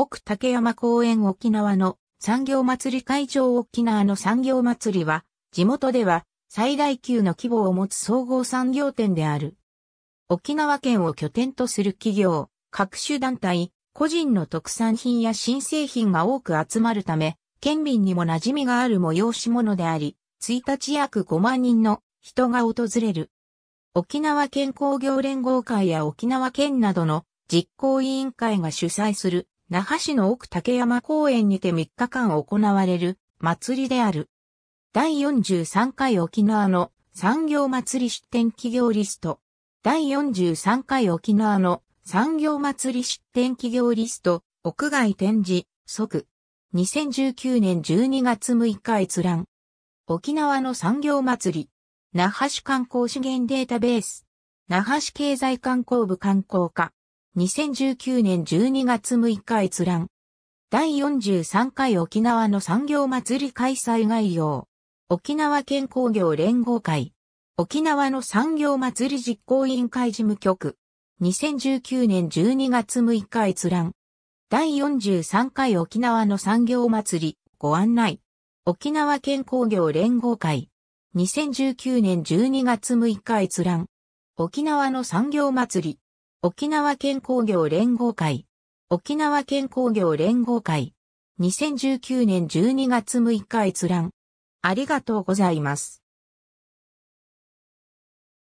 奥竹山公園沖縄の産業祭り会場沖縄の産業祭りは、地元では最大級の規模を持つ総合産業展である。沖縄県を拠点とする企業、各種団体、個人の特産品や新製品が多く集まるため、県民にも馴染みがある催し物であり、1日約5万人の人が訪れる。沖縄県工業連合会や沖縄県などの実行委員会が主催する那覇市の奥竹山公園にて3日間行われる祭りである。第43回沖縄の産業祭り出展企業リスト。第43回沖縄の産業祭り出展企業リスト、屋外展示、即。2019年12月6日閲覧。沖縄の産業祭り。那覇市観光資源データベース。那覇市経済観光部観光課。2019年12月6日閲覧。第43回沖縄の産業祭り開催概要。沖縄県工業連合会。沖縄の産業祭り実行委員会事務局。2019年12月6日閲覧。第43回沖縄の産業祭りご案内。沖縄県工業連合会。2019年12月6日閲覧。沖縄の産業祭り沖縄県工業連合会。沖縄県工業連合会。2019年12月6日閲覧。ありがとうございます。